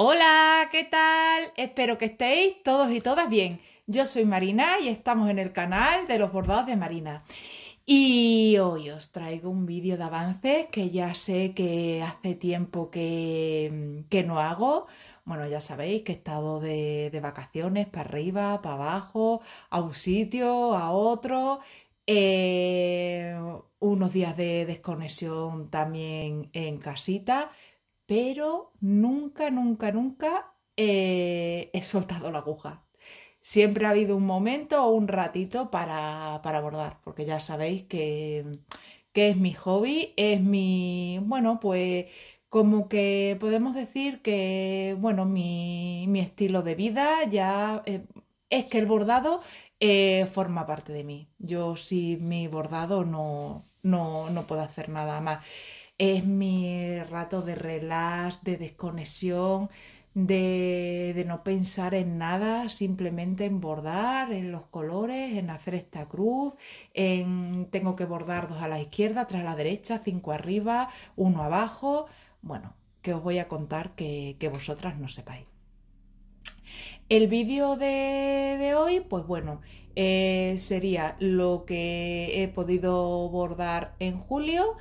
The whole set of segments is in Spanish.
Hola, ¿qué tal? Espero que estéis todos y todas bien. Yo soy Marina y estamos en el canal de los bordados de Marina. Y hoy os traigo un vídeo de avances que ya sé que hace tiempo que, que no hago. Bueno, ya sabéis que he estado de, vacaciones para arriba, para abajo, a un sitio, a otro. Eh, unos días de desconexión también en casita pero nunca, nunca, nunca he soltado la aguja. Siempre ha habido un momento o un ratito para, bordar, porque ya sabéis que, es mi hobby, es mi, bueno, pues como que podemos decir que, bueno, mi, estilo de vida ya eh, es que el bordado eh, forma parte de mí. Yo sin mi bordado no, no, no puedo hacer nada más es mi rato de relax, de desconexión, de, de, no pensar en nada, simplemente en bordar, en los colores, en hacer esta cruz, en tengo que bordar dos a la izquierda, tres a la derecha, cinco arriba, uno abajo. Bueno, que os voy a contar que, que vosotras no sepáis. El vídeo de, de, hoy, pues bueno, eh, sería lo que he podido bordar en julio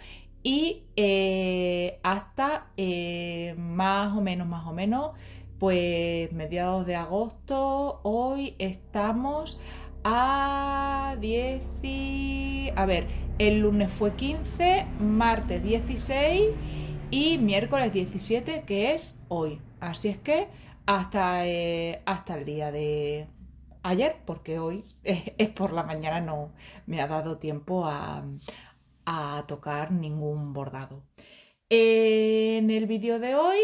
y eh, hasta eh, más o menos, más o menos, pues mediados de agosto, hoy estamos a 10 A ver, el lunes fue 15, martes 16 y miércoles 17 que es hoy. Así es que hasta, eh, hasta el día de ayer, porque hoy es por la mañana, no me ha dado tiempo a a tocar ningún bordado. En el vídeo de hoy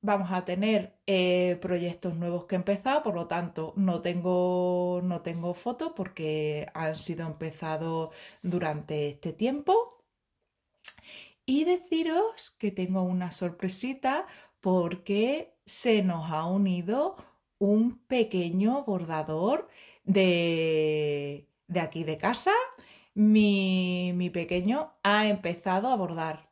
vamos a tener eh, proyectos nuevos que he empezado, por lo tanto no tengo, no tengo fotos porque han sido empezados durante este tiempo. Y deciros que tengo una sorpresita porque se nos ha unido un pequeño bordador de, de aquí de casa mi, pequeño ha empezado a bordar.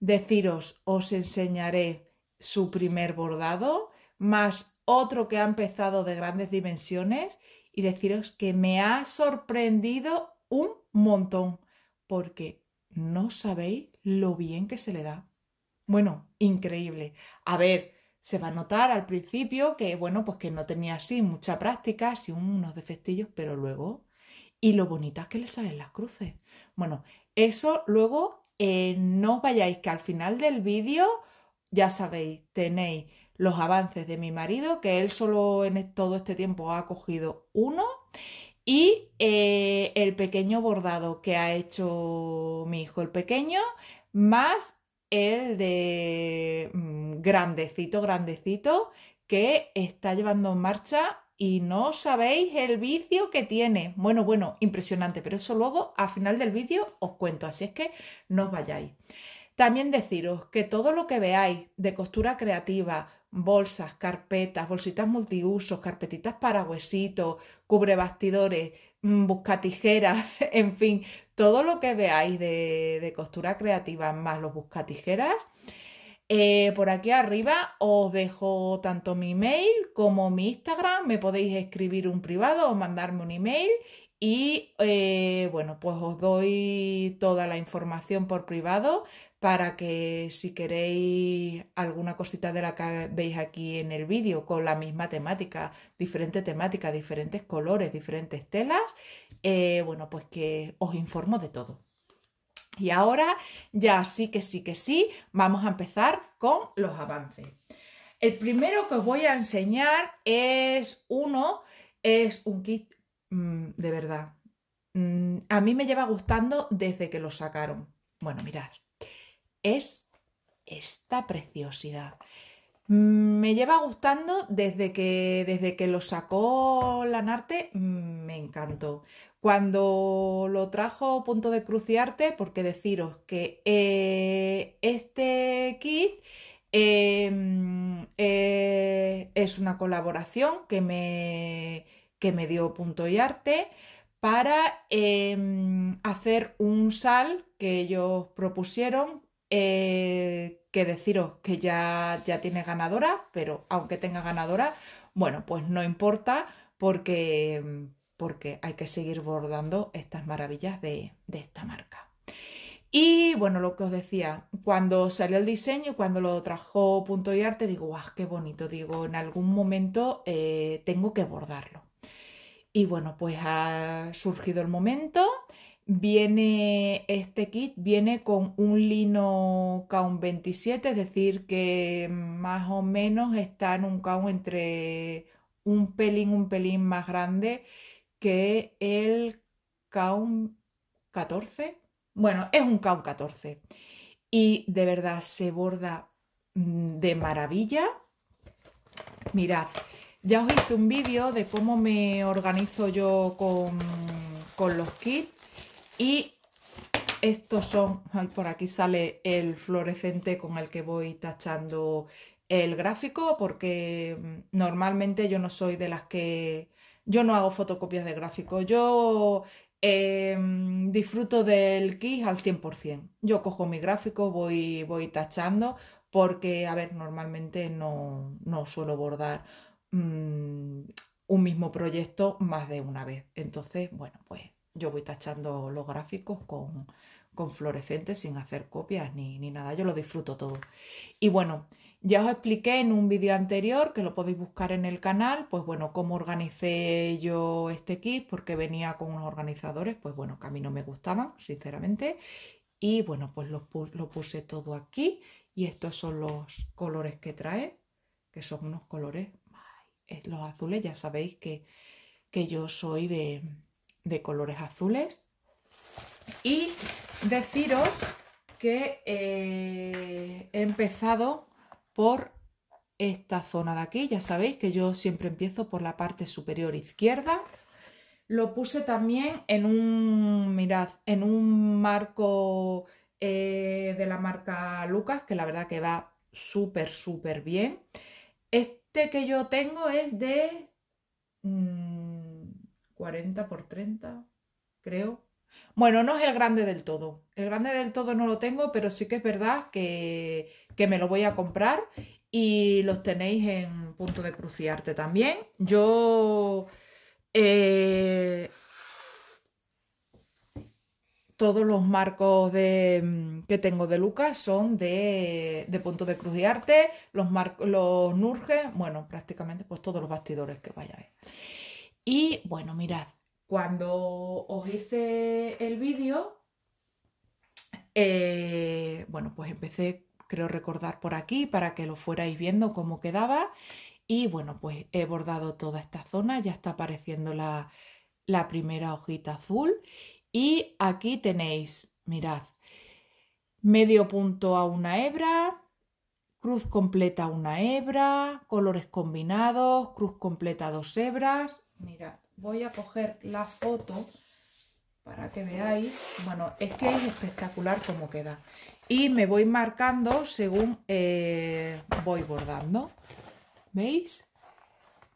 Deciros, os enseñaré su primer bordado, más otro que ha empezado de grandes dimensiones y deciros que me ha sorprendido un montón porque no sabéis lo bien que se le da. Bueno, increíble. A ver, se va a notar al principio que, bueno, pues que no tenía así mucha práctica, así unos defectillos, pero luego y lo bonitas que le salen las cruces. Bueno, eso luego eh, no os vayáis, que al final del vídeo, ya sabéis, tenéis los avances de mi marido, que él solo en todo este tiempo ha cogido uno, y eh, el pequeño bordado que ha hecho mi hijo, el pequeño, más el de mm, grandecito, grandecito, que está llevando en marcha y no sabéis el vicio que tiene. Bueno, bueno, impresionante, pero eso luego al final del vídeo os cuento, así es que no os vayáis. También deciros que todo lo que veáis de costura creativa, bolsas, carpetas, bolsitas multiusos, carpetitas para huesitos, cubrebastidores, mm, busca tijeras, en fin, todo lo que veáis de, costura creativa más los buscatijeras tijeras eh, por aquí arriba os dejo tanto mi email como mi Instagram. Me podéis escribir un privado o mandarme un email. Y eh, bueno, pues os doy toda la información por privado para que si queréis alguna cosita de la que veis aquí en el vídeo con la misma temática, diferente temática, diferentes colores, diferentes telas, eh, bueno, pues que os informo de todo. Y ahora ya sí que sí que sí, vamos a empezar con los avances. El primero que os voy a enseñar es uno, es un kit mm, de verdad. Mm, a mí me lleva gustando desde que lo sacaron. Bueno, mirad, es esta preciosidad. Mm, me lleva gustando desde que, desde que lo sacó Lanarte, mm, me encantó. Cuando lo trajo Punto de Cruciarte, porque deciros que eh, este kit em, eh, es una colaboración que me, que me dio Punto y Arte para em, hacer un sal que ellos propusieron eh, que deciros que ya, ya tiene ganadora, pero aunque tenga ganadora, bueno, pues no importa porque, porque hay que seguir bordando estas maravillas de, de esta marca. Y bueno, lo que os decía, cuando salió el diseño, y cuando lo trajo Punto y Arte, digo, guau, qué bonito, digo, en algún momento eh, tengo que bordarlo. Y bueno, pues ha surgido el momento, Viene este kit, viene con un lino Kaun 27, es decir, que más o menos está en un Kaun entre un pelín, un pelín más grande que el Kaun 14. Bueno, es un Kaun 14. Y de verdad se borda mm, de maravilla. Mirad, ya os hice un vídeo de cómo me organizo yo con, con los kits y estos son, por aquí sale el fluorescente con el que voy tachando el gráfico, porque mm, normalmente yo no soy de las que, yo no hago fotocopias de gráfico, yo em, disfruto del kit al 100%. Yo cojo mi gráfico, voy, voy tachando, porque, a ver, normalmente no, no suelo bordar mm, un mismo proyecto más de una vez. Entonces, bueno, pues yo voy tachando los gráficos con, con fluorescentes sin hacer copias ni, nada, yo lo disfruto todo. Y bueno, ya os expliqué en un vídeo anterior, que lo podéis buscar en el canal, pues bueno, cómo organicé yo este kit, porque venía con unos organizadores, pues bueno, que a mí no me gustaban, sinceramente. Y bueno, pues lo, puse todo aquí y estos son los colores que trae, que son unos colores, los azules ya sabéis que, que yo soy de de colores azules. Y deciros que eh, he empezado por esta zona de aquí. Ya sabéis que yo siempre empiezo por la parte superior izquierda. Lo puse también en un, mirad, en un marco eh, de la marca Lucas, que la verdad que va súper, súper bien. Este que yo tengo es de mm, 40 por 30, creo. Bueno, no es el grande del todo. El grande del todo no lo tengo, pero sí que es verdad que, me lo voy a comprar y los tenéis en punto de cruciarte también. Yo... Eh, todos los marcos de, que tengo de Lucas son de, punto de cruz arte, los, marcos, los bueno, prácticamente pues todos los bastidores que vaya a ver. Y bueno, mirad, cuando os hice el vídeo, eh, bueno, pues empecé, creo recordar por aquí, para que lo fuerais viendo cómo quedaba. Y bueno, pues he bordado toda esta zona, ya está apareciendo la, la primera hojita azul. Y aquí tenéis, mirad, medio punto a una hebra, cruz completa a una hebra, colores combinados, cruz completa a dos hebras, Mira, voy a coger la foto para que veáis. Bueno, es que es espectacular como queda. Y me voy marcando según eh, voy bordando. ¿Veis?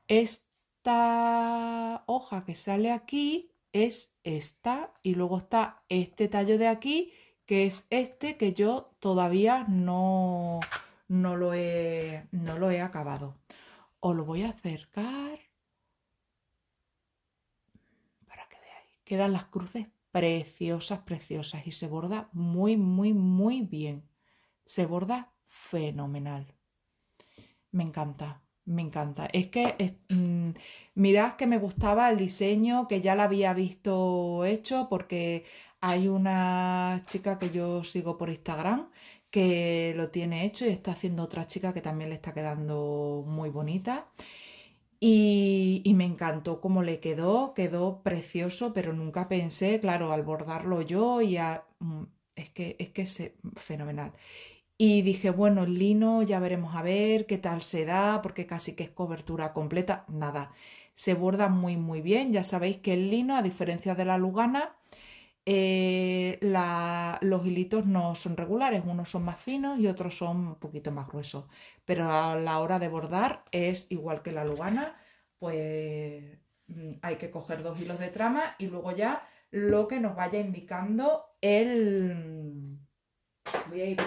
Esta hoja que sale aquí es esta. Y luego está este tallo de aquí, que es este que yo todavía no, no, lo, he, no lo he acabado. Os lo voy a acercar quedan las cruces preciosas, preciosas y se borda muy, muy, muy bien. Se borda fenomenal. Me encanta, me encanta. Es que mm, mirad que me gustaba el diseño, que ya la había visto hecho, porque hay una chica que yo sigo por Instagram que lo tiene hecho y está haciendo otra chica que también le está quedando muy bonita. Y, me encantó cómo le quedó, quedó precioso, pero nunca pensé, claro, al bordarlo yo y a, mm, es que es que es fenomenal. Y dije, bueno, el lino ya veremos a ver qué tal se da, porque casi que es cobertura completa, nada. Se borda muy muy bien, ya sabéis que el lino, a diferencia de la lugana, eh, los hilitos no son regulares, unos son más finos y otros son un poquito más gruesos. Pero a la hora de bordar es igual que la lugana, pues mm, hay que coger dos hilos de trama y luego ya lo que nos vaya indicando el... Voy a ir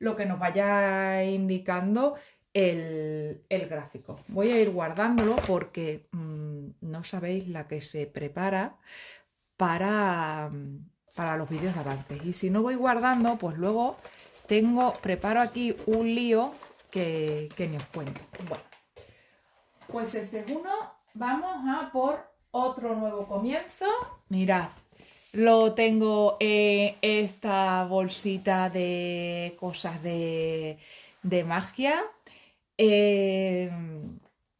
Lo que nos vaya indicando el, gráfico. Voy a ir guardándolo porque mm, no sabéis la que se prepara Mm, para, los vídeos de antes Y si no voy guardando, pues luego tengo, preparo aquí un lío que, que ni os cuento. Bueno, pues el segundo Vamos a por otro nuevo comienzo. Mirad, lo tengo en esta bolsita de cosas de, de magia. Eh,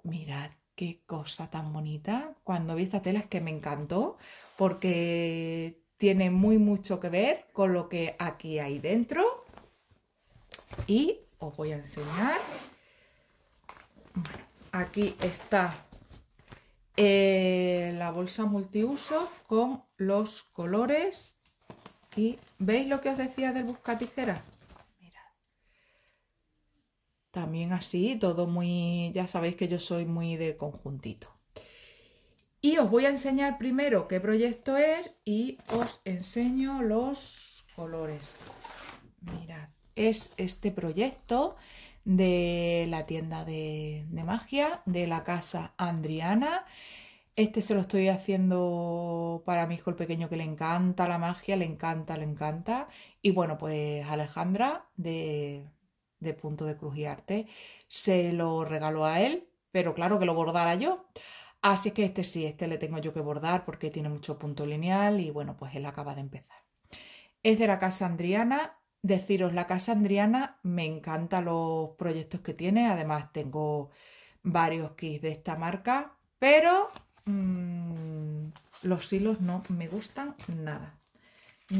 mirad, qué cosa tan bonita. Cuando vi esta tela es que me encantó porque tiene muy mucho que ver con lo que aquí hay dentro. Y os voy a enseñar. aquí está eh, la bolsa multiuso con los colores. Y veis lo que os decía del busca tijeras? También así, todo muy, ya sabéis que yo soy muy de conjuntito. Y os voy a enseñar primero qué proyecto es y os enseño los colores. Mirad, es este proyecto de la tienda de, de magia de la casa Andriana. Este se lo estoy haciendo para mi hijo el pequeño que le encanta la magia, le encanta, le encanta. Y bueno, pues Alejandra de de punto de crujiarte. Se lo regaló a él, pero claro que lo bordara yo. Así que este sí, este le tengo yo que bordar porque tiene mucho punto lineal y bueno, pues él acaba de empezar. Es de la Casa Andriana. Deciros, la Casa Andriana me encanta los proyectos que tiene. Además, tengo varios kits de esta marca, pero mm, los hilos no me gustan nada.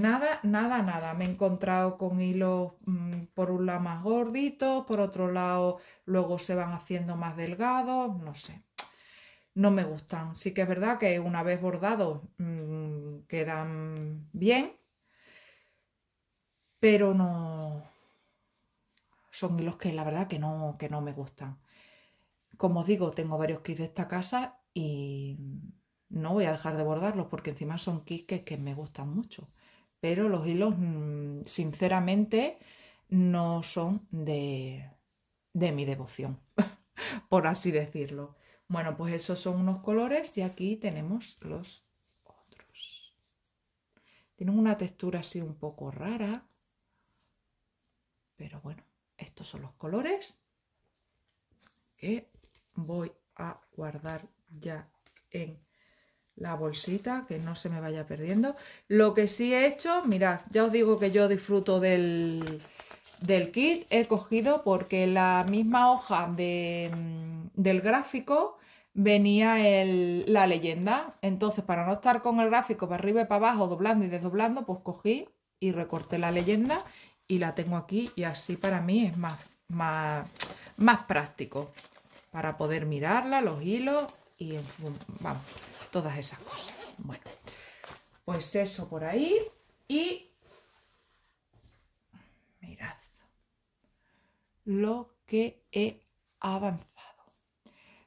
Nada, nada, nada. Me he encontrado con hilos mm, por un lado más gorditos, por otro lado luego se van haciendo más delgados, no sé. No me gustan. Sí que es verdad que una vez bordados mm, quedan bien, pero no... Son hilos que la verdad que no, me gustan. Como os digo, tengo varios kits de esta casa y no voy a dejar de bordarlos porque encima son kits que, que me gustan mucho pero los hilos mm, sinceramente no son de, mi devoción, por así decirlo. Bueno, pues esos son unos colores y aquí tenemos los otros. Tienen una textura así un poco rara, pero bueno, estos son los colores que voy a guardar ya en la bolsita, que no se me vaya perdiendo. Lo que sí he hecho, mirad, ya os digo que yo disfruto del, del kit. He cogido porque la misma hoja mm, del gráfico venía la leyenda. Entonces, para no estar con el gráfico para arriba y para abajo, doblando y desdoblando, pues cogí y recorté la leyenda y la tengo aquí y así para mí es más, más, más práctico para poder mirarla, los hilos y vamos todas esas cosas. Bueno, pues eso por ahí y mirad lo que he avanzado.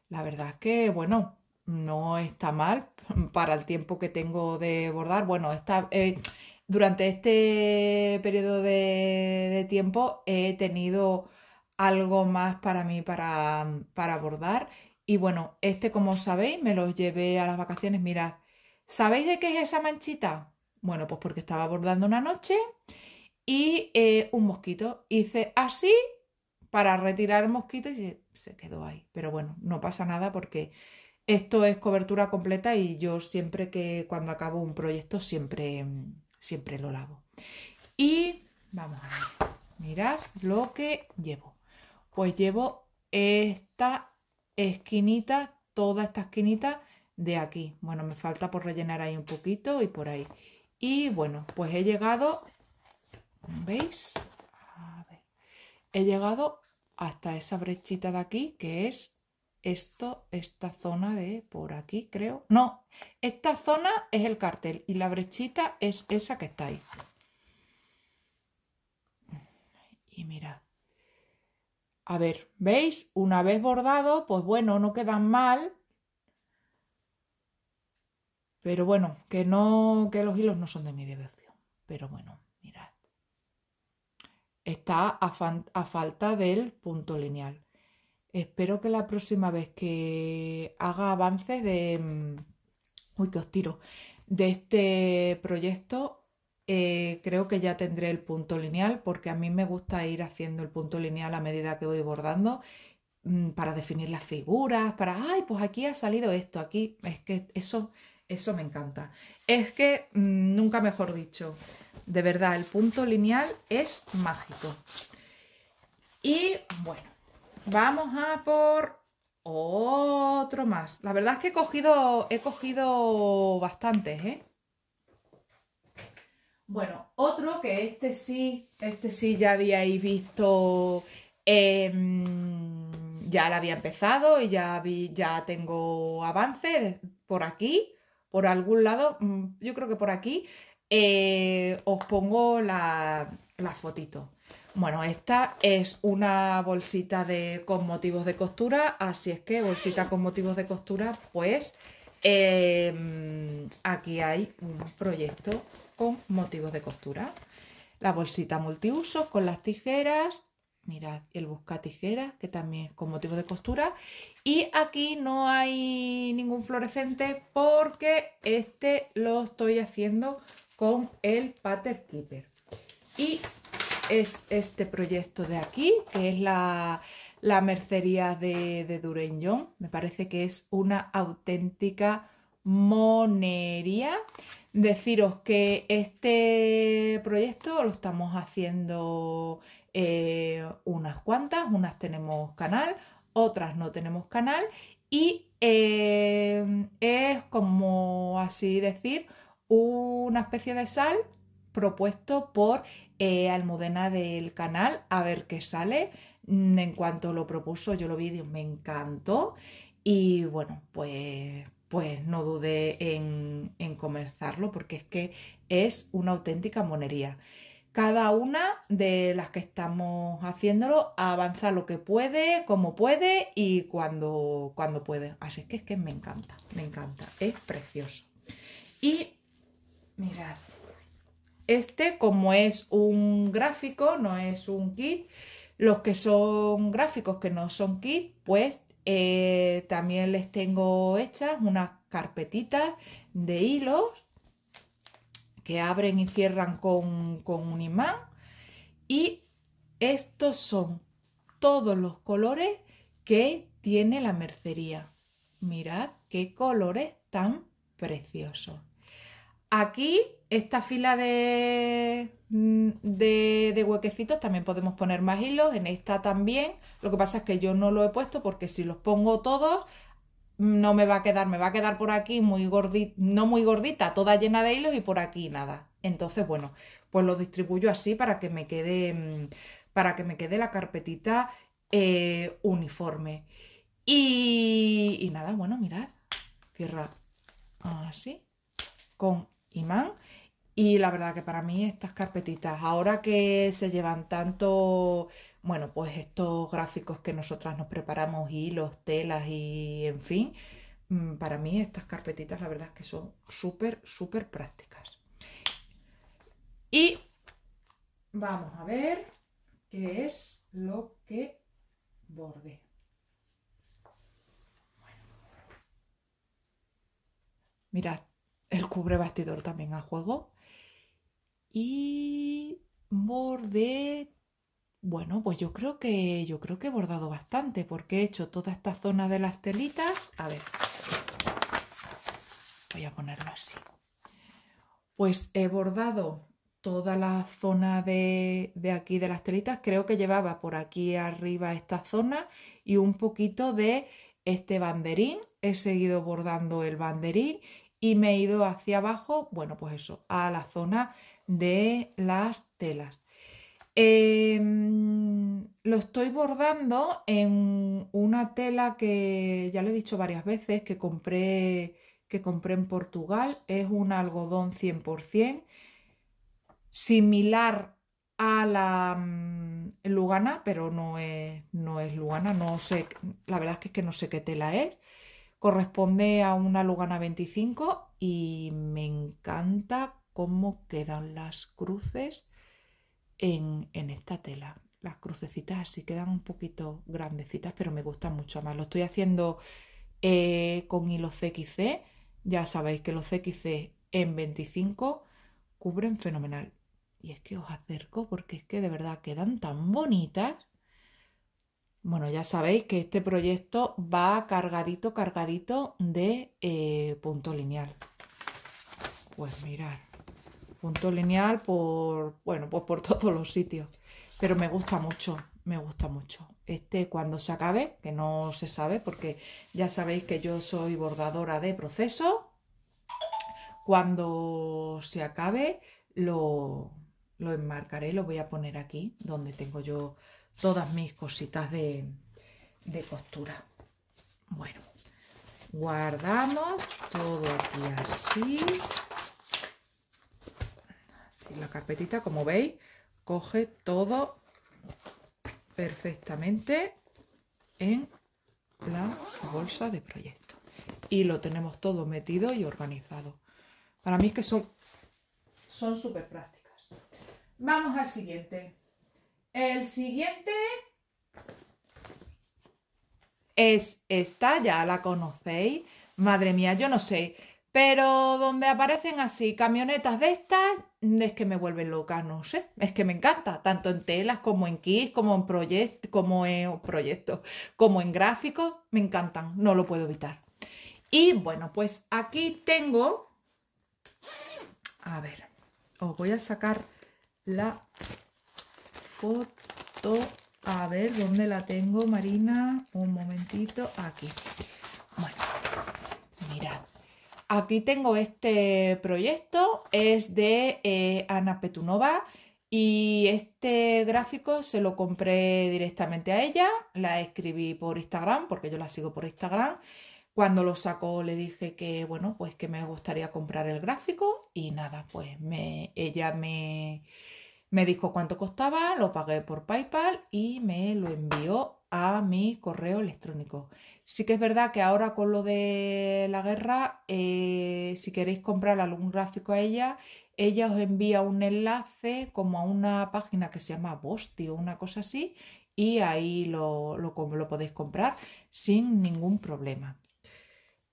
La verdad que, bueno, no está mal para el tiempo que tengo de bordar. Bueno, eh, durante este periodo de, tiempo he tenido algo más para mí para, para bordar y bueno, este como sabéis me los llevé a las vacaciones, mirad. ¿Sabéis de qué es esa manchita? Bueno, pues porque estaba bordando una noche y eh, un mosquito. Hice así para retirar el mosquito y se, quedó ahí. Pero bueno, no pasa nada porque esto es cobertura completa y yo siempre que cuando acabo un proyecto siempre, siempre lo lavo. Y vamos a ver, mirad lo que llevo. Pues llevo esta esquinita, toda esta esquinita de aquí. Bueno, me falta por rellenar ahí un poquito y por ahí. Y bueno, pues he llegado, ¿veis? he llegado hasta esa brechita de aquí, que es esto, esta zona de por aquí, creo. No, esta zona es el cartel y la brechita es esa que está ahí. Y mirad, a ver, ¿veis? Una vez bordado, pues bueno, no quedan mal. Pero bueno, que no, que los hilos no son de mi devoción. Pero bueno, mirad. Está a, falta del punto lineal. Espero que la próxima vez que haga avances de... Mm, uy, que os tiro. De este proyecto eh, creo que ya tendré el punto lineal porque a mí me gusta ir haciendo el punto lineal a medida que voy bordando mm, para definir las figuras, para, ay, pues aquí ha salido esto, aquí, es que eso, eso me encanta. Es que, mm, nunca mejor dicho, de verdad, el punto lineal es mágico. Y bueno, vamos a por otro más. La verdad es que he cogido, he cogido bastantes, ¿eh? Bueno, otro que este sí, este sí ya habíais visto, em, ya la había empezado y ya, vi, ya tengo avance por aquí, por algún lado, mm, yo creo que por aquí, eh, os pongo la, fotito. Bueno, esta es una bolsita de, con motivos de costura, así es que bolsita con motivos de costura, pues em, aquí hay un proyecto con motivos de costura. La bolsita multiuso con las tijeras, mirad, el busca tijeras que también con motivos de costura. Y aquí no hay ningún fluorescente porque este lo estoy haciendo con el Pattern Keeper. Y es este proyecto de aquí, que es la, mercería de, de Me parece que es una auténtica monería deciros que este proyecto lo estamos haciendo eh, unas cuantas, unas tenemos canal, otras no tenemos canal y eh, es como así decir una especie de sal propuesto por eh, Almudena del canal, a ver qué sale. En cuanto lo propuso, yo lo vi, y me encantó. Y bueno, pues pues no dude en, en comenzarlo porque es que es una auténtica monería. Cada una de las que estamos haciéndolo avanza lo que puede, como puede y cuando, cuando puede. Así es que es que me encanta, me encanta, es precioso. Y mirad, este como es un gráfico, no es un kit, los que son gráficos que no son kit, pues eh, también les tengo hechas unas carpetitas de hilos que abren y cierran con, con un imán. Y estos son todos los colores que tiene la mercería. Mirad qué colores tan preciosos. Aquí esta fila mm, de, de, huequecitos también podemos poner más hilos, en esta también. Lo que pasa es que yo no lo he puesto porque si los pongo todos mm, no me va a quedar, me va a quedar por aquí muy gordita, no muy gordita, toda llena de hilos y por aquí nada. Entonces, bueno, pues lo distribuyo así para que me quede, mm, para que me quede la carpetita eh, uniforme. Y, y nada, bueno, mirad, cierra así con imán y la verdad que para mí estas carpetitas, ahora que se llevan tanto, bueno, pues estos gráficos que nosotras nos preparamos, hilos, telas y en fin, mm, para mí estas carpetitas la verdad es que son súper, súper prácticas. Y vamos a ver qué es lo que borde. Mirad, el cubre bastidor también a juego. Y bordé, bueno, pues yo creo que yo creo que he bordado bastante porque he hecho toda esta zona de las telitas. A ver, voy a ponerlo así. Pues he bordado toda la zona de, de aquí de las telitas. Creo que llevaba por aquí arriba esta zona y un poquito de este banderín. He seguido bordando el banderín y me he ido hacia abajo, bueno, pues eso, a la zona de las telas. Em, lo estoy bordando en una tela que ya lo he dicho varias veces, que compré, que compré en Portugal. Es un algodón 100%, similar a la mm, Lugana, pero no es, no es Lugana, no sé, la verdad es que, es que no sé qué tela es. Corresponde a una Lugana 25 y me encanta cómo quedan las cruces en, esta tela. Las crucecitas así quedan un poquito grandecitas, pero me gustan mucho más. Lo estoy haciendo eh, con hilo CXC. Ya sabéis que los CXC en 25 cubren fenomenal. Y es que os acerco porque es que de verdad quedan tan bonitas. Bueno, ya sabéis que este proyecto va cargadito, cargadito de eh, punto lineal. Pues mirar, punto lineal por, bueno, pues por todos los sitios. Pero me gusta mucho, me gusta mucho. Este cuando se acabe, que no se sabe porque ya sabéis que yo soy bordadora de proceso, cuando se acabe lo, lo enmarcaré, lo voy a poner aquí donde tengo yo todas mis cositas de, de costura. Bueno, guardamos todo aquí así carpetita, como veis, coge todo perfectamente en la bolsa de proyecto. Y lo tenemos todo metido y organizado. Para mí es que son son súper prácticas. Vamos al siguiente. El siguiente es esta, ya la conocéis. Madre mía, yo no sé pero donde aparecen así camionetas de estas, mm, es que me vuelven loca, no sé, es que me encanta, tanto en telas como en kits, como en, como en proyectos, como en gráficos, me encantan, no lo puedo evitar. Y bueno, pues aquí tengo, a ver, os voy a sacar la foto, a ver, ¿dónde la tengo, Marina? Un momentito, Aquí. Aquí tengo este proyecto, es de eh, Ana Petunova y este gráfico se lo compré directamente a ella, la escribí por Instagram porque yo la sigo por Instagram. Cuando lo sacó le dije que bueno, pues que me gustaría comprar el gráfico y nada, pues ella me dijo cuánto costaba, lo pagué por PayPal y me lo envió a mi correo electrónico. Sí que es verdad que ahora con lo de la guerra, eh, si queréis comprar algún gráfico a ella, ella os envía un enlace como a una página que se llama Bosti o una cosa así y ahí lo, lo, podéis comprar sin ningún problema.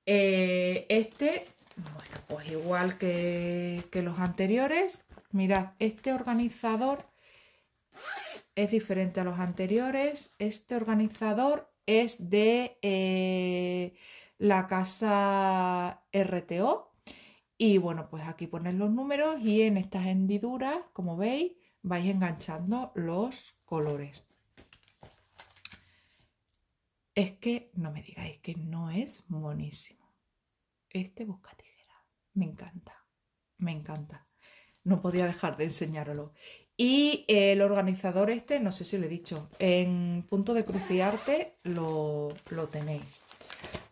Eh, este, bueno, pues igual que, que los anteriores, mirad, este organizador es diferente a los anteriores. Este organizador es de eh, la casa RTO. Y bueno, pues aquí ponéis los números y en estas hendiduras, como veis, vais enganchando los colores. Es que no me digáis que no es buenísimo. Este busca tijera. Me encanta. Me encanta no podía dejar de enseñároslo. Y eh, el organizador este, no sé si lo he dicho, en punto de cruciarte lo, lo tenéis.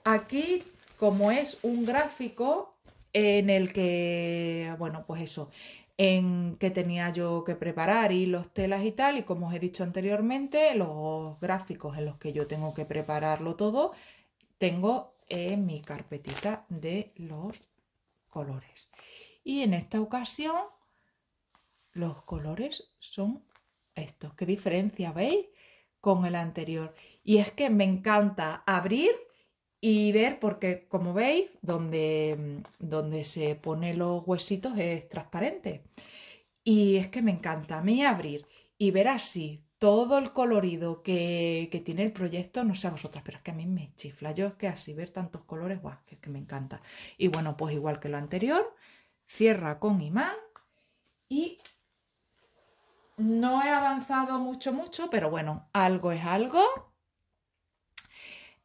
Aquí, como es un gráfico en el que, bueno, pues eso, en que tenía yo que preparar y los telas y tal, y como os he dicho anteriormente, los gráficos en los que yo tengo que prepararlo todo, tengo en eh, mi carpetita de los colores. Y en esta ocasión los colores son estos. ¿Qué diferencia veis con el anterior? Y es que me encanta abrir y ver porque como veis donde, donde se pone los huesitos es transparente. Y es que me encanta a mí abrir y ver así todo el colorido que, que, tiene el proyecto, no sé a vosotras, pero es que a mí me chifla. Yo es que así ver tantos colores, guau, que es que me encanta. Y bueno, pues igual que lo anterior, cierra con imán y no he avanzado mucho, mucho, pero bueno, algo es algo.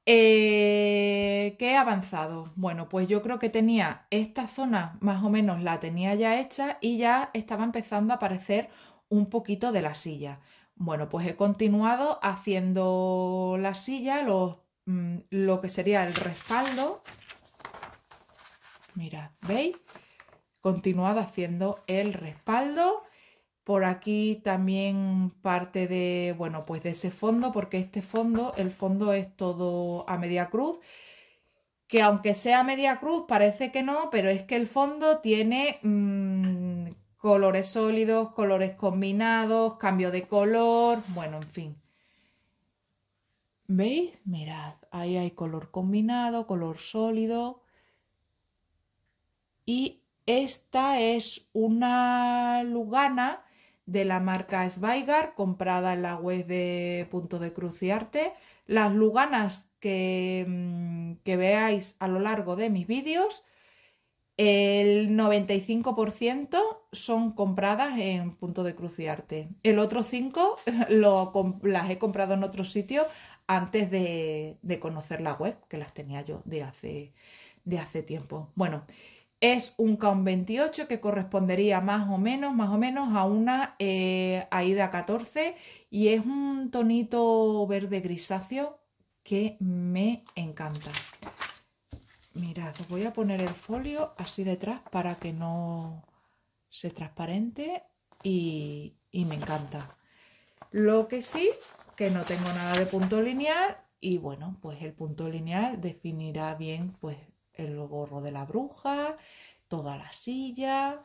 Eh, ¿Qué he avanzado? Bueno, pues yo creo que tenía esta zona más o menos la tenía ya hecha y ya estaba empezando a aparecer un poquito de la silla. Bueno, pues he continuado haciendo la silla, mm, lo que sería el respaldo. Mirad, ¿veis? Continuado haciendo el respaldo por aquí también parte de, bueno, pues de ese fondo, porque este fondo, el fondo es todo a media cruz, que aunque sea media cruz, parece que no, pero es que el fondo tiene mm, colores sólidos, colores combinados, cambio de color, bueno, en fin. ¿Veis? Mirad, ahí hay color combinado, color sólido. Y esta es una lugana de la marca Sveigar, comprada en la web de Punto de Cruciarte. Las luganas que, mm, que veáis a lo largo de mis vídeos, el 95% son compradas en Punto de Cruciarte. El otro 5% lo, las he comprado en otro sitio antes de, conocer la web, que las tenía yo de hace, de hace tiempo. Bueno, es un con 28 que correspondería más o menos, más o menos a una eh, AIDA 14 y es un tonito verde grisáceo que me encanta. Mirad, os voy a poner el folio así detrás para que no se transparente y, y me encanta. Lo que sí, que no tengo nada de punto lineal y bueno, pues el punto lineal definirá bien pues el gorro de la bruja, toda la silla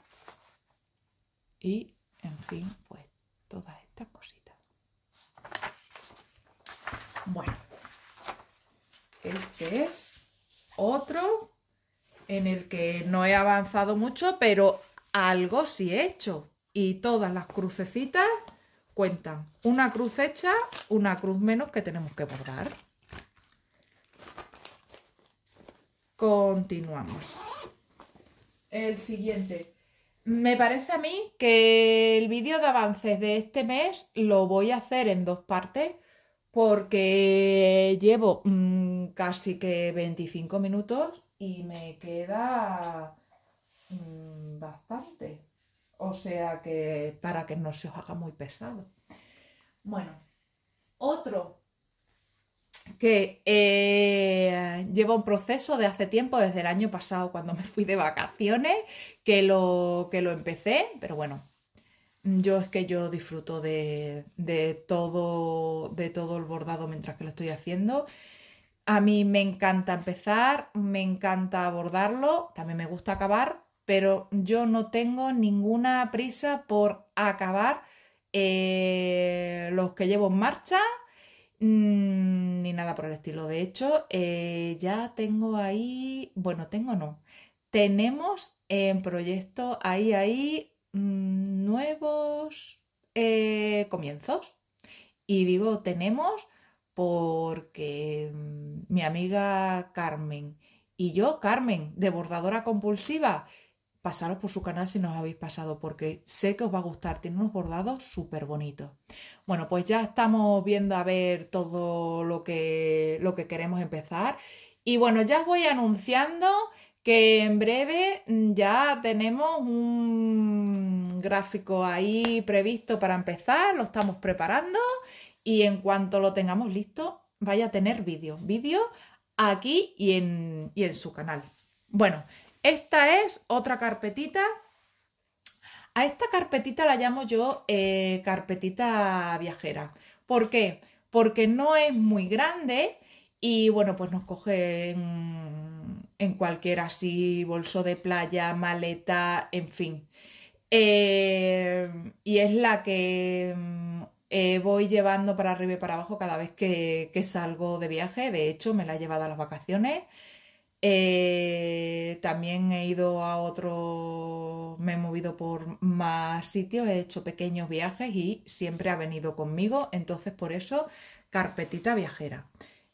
y, en fin, pues todas estas cositas. Bueno, este es otro en el que no he avanzado mucho, pero algo sí he hecho. Y todas las crucecitas cuentan. Una cruz hecha, una cruz menos que tenemos que bordar. Continuamos. El siguiente. Me parece a mí que el vídeo de avances de este mes lo voy a hacer en dos partes porque llevo mm, casi que 25 minutos y me queda mm, bastante. O sea que para que no se os haga muy pesado. Bueno, otro que eh, un proceso de hace tiempo, desde el año pasado, cuando me fui de vacaciones, que lo, lo empecé, pero bueno, yo es que yo disfruto de, todo, de todo el bordado mientras que lo estoy haciendo. A mí me encanta empezar, me encanta bordarlo, también me gusta acabar, pero yo no tengo ninguna prisa por acabar eh, los que llevo en marcha. Mm, nada por el estilo. De hecho, eh, ya tengo ahí, bueno, tengo no. Tenemos en proyecto ahí, ahí mm, nuevos eh, comienzos. Y digo, tenemos porque mm, mi amiga Carmen y yo, Carmen, de Bordadora Compulsiva, pasaros por su canal si no habéis pasado, porque sé que os va a gustar. Tiene unos bordados súper bonitos. Bueno, pues ya estamos viendo a ver todo lo que, lo que queremos empezar. Y bueno, ya os voy anunciando que en breve mm, ya tenemos un gráfico ahí previsto para empezar, lo estamos preparando y en cuanto lo tengamos listo, vaya a tener vídeo, vídeo aquí y en, y en su canal. Bueno, esta es otra carpetita a esta carpetita la llamo yo eh, carpetita viajera. ¿Por qué? Porque no es muy grande y bueno, pues nos coge en, cualquier así bolso de playa, maleta, en fin. Eh, y es la que mm, eh, voy llevando para arriba y para abajo cada vez que, que, salgo de viaje. De hecho, me la he llevado a las vacaciones eh, también he ido a otro, me he movido por más sitios, he hecho pequeños viajes y siempre ha venido conmigo, entonces por eso carpetita viajera.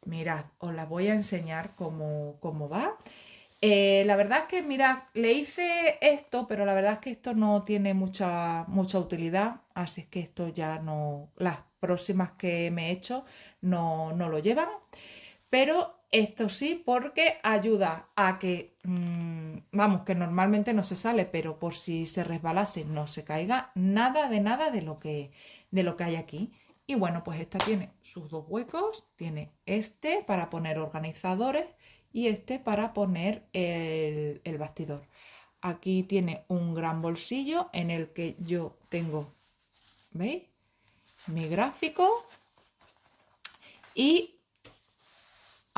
Mirad, os la voy a enseñar cómo, va. Eh, la verdad es que, mirad, le hice esto, pero la verdad es que esto no tiene mucha, mucha utilidad, así es que esto ya no, las próximas que me he hecho no, no lo llevan. Pero esto sí, porque ayuda a que, mm, vamos, que normalmente no se sale, pero por si se resbalase no se caiga nada de nada de lo que, de lo que hay aquí. Y bueno, pues esta tiene sus dos huecos, tiene este para poner organizadores y este para poner el, el bastidor. Aquí tiene un gran bolsillo en el que yo tengo, ¿veis? Mi gráfico y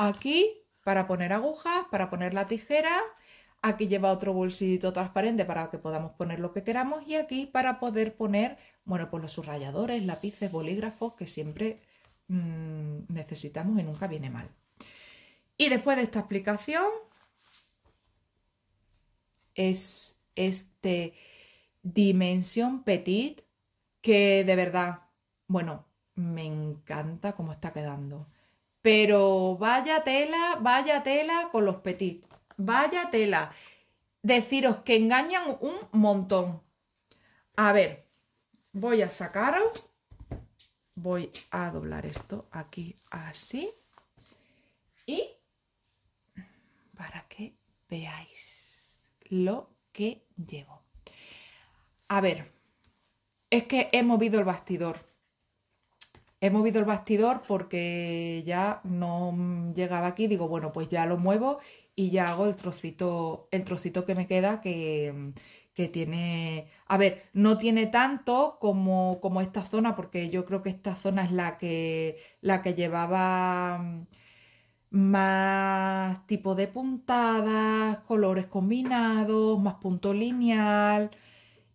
Aquí, para poner agujas, para poner la tijera, aquí lleva otro bolsito transparente para que podamos poner lo que queramos y aquí para poder poner, bueno, pues los subrayadores, lápices, bolígrafos que siempre mm, necesitamos y nunca viene mal. Y después de esta aplicación es este dimensión petit que de verdad, bueno, me encanta cómo está quedando. Pero vaya tela, vaya tela con los petits, Vaya tela. Deciros que engañan un montón. A ver, voy a sacaros. Voy a doblar esto aquí así. Y para que veáis lo que llevo. A ver, es que he movido el bastidor. He movido el bastidor porque ya no llegaba aquí, digo, bueno, pues ya lo muevo y ya hago el trocito, el trocito que me queda que, tiene, a ver, no tiene tanto como, como esta zona, porque yo creo que esta zona es la que, la que llevaba más tipo de puntadas, colores combinados, más punto lineal,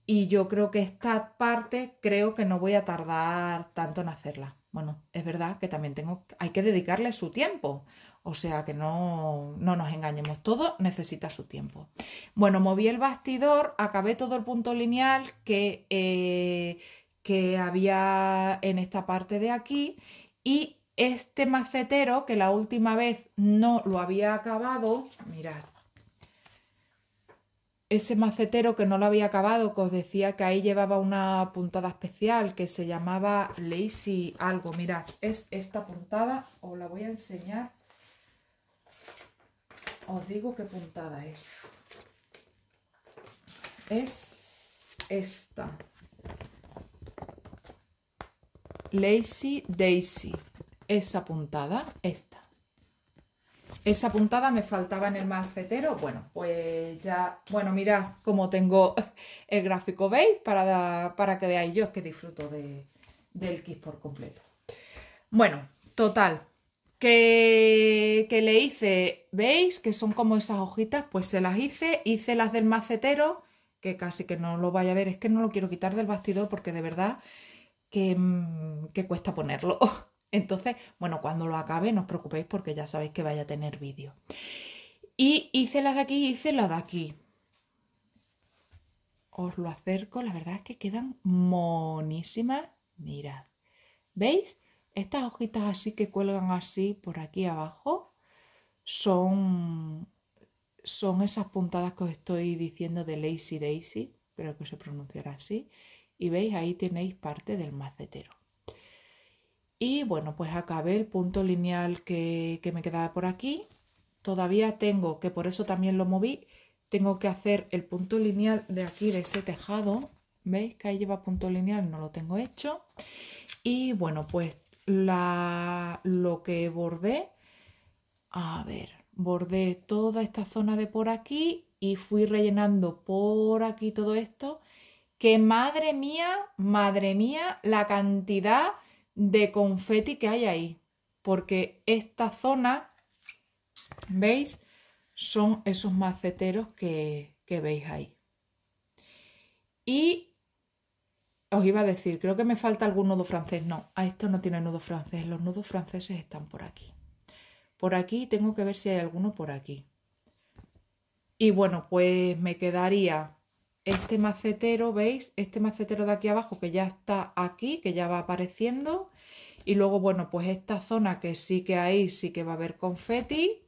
y yo creo que esta parte creo que no voy a tardar tanto en hacerla. Bueno, es verdad que también tengo, hay que dedicarle su tiempo. O sea que no, no nos engañemos, todo necesita su tiempo. Bueno, moví el bastidor, acabé todo el punto lineal que, eh, que había en esta parte de aquí y este macetero que la última vez no lo había acabado, mirad, ese macetero que no lo había acabado, que os decía que ahí llevaba una puntada especial que se llamaba Lazy algo. Mirad, es esta puntada, os la voy a enseñar. Os digo qué puntada es. Es esta. Lazy Daisy. Esa puntada, esta. Esa puntada me faltaba en el macetero, Bueno, pues ya, bueno, mirad cómo tengo el gráfico, ¿veis? Para, para que veáis yo que disfruto de, del kit por completo. Bueno, total, que, que, le hice, ¿veis? Que son como esas hojitas, pues se las hice, hice las del macetero, que casi que no lo vaya a ver, es que no lo quiero quitar del bastidor porque de verdad que, mm, que cuesta ponerlo. Entonces, bueno, cuando lo acabe no os preocupéis porque ya sabéis que vaya a tener vídeo. Y hice la de aquí, hice la de aquí. Os lo acerco, la verdad es que quedan monísimas. Mirad, ¿veis? Estas hojitas así que cuelgan así por aquí abajo son, son esas puntadas que os estoy diciendo de Lazy Daisy, creo que se pronunciará así. Y veis, ahí tenéis parte del macetero. Y bueno, pues acabé el punto lineal que, que me quedaba por aquí. Todavía tengo, que por eso también lo moví, tengo que hacer el punto lineal de aquí, de ese tejado. ¿Veis que ahí lleva punto lineal? No lo tengo hecho. Y bueno, pues lo que bordé, a ver, bordé toda esta zona de por aquí y fui rellenando por aquí todo esto. Que madre mía, madre mía, la cantidad de confeti que hay ahí, porque esta zona, ¿veis? Son esos maceteros que, que veis ahí. Y os iba a decir, creo que me falta algún nudo francés. No, a esto no tiene nudo francés. Los nudos franceses están por aquí. Por aquí tengo que ver si hay alguno por aquí. Y bueno, pues me quedaría este macetero, ¿veis? Este macetero de aquí abajo que ya está aquí, que ya va apareciendo. Y luego, bueno, pues esta zona que sí que ahí sí que va a haber confeti.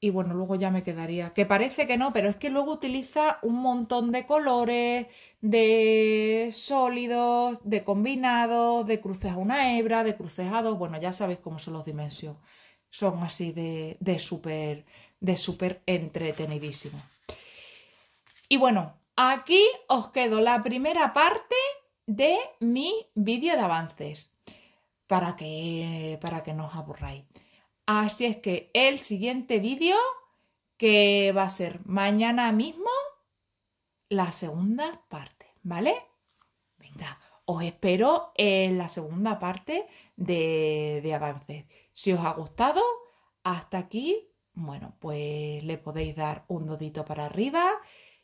Y bueno, luego ya me quedaría. Que parece que no, pero es que luego utiliza un montón de colores, de sólidos, de combinados, de cruces a una hebra, de cruces a dos. Bueno, ya sabéis cómo son los dimensiones. Son así de, de súper de súper entretenidísimo. Y bueno, Aquí os quedo la primera parte de mi vídeo de avances para que, para que no os aburráis. Así es que el siguiente vídeo que va a ser mañana mismo la segunda parte, ¿vale? Venga, os espero en la segunda parte de, de avances. Si os ha gustado, hasta aquí, bueno, pues le podéis dar un dodito para arriba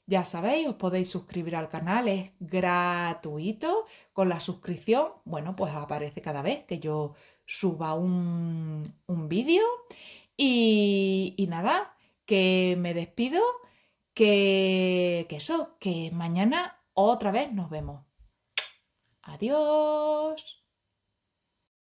ya sabéis, os podéis suscribir al canal, es gratuito. Con la suscripción, bueno, pues aparece cada vez que yo suba un, vídeo. Y, nada, que me despido, que, que eso, que mañana otra vez nos vemos. Adiós.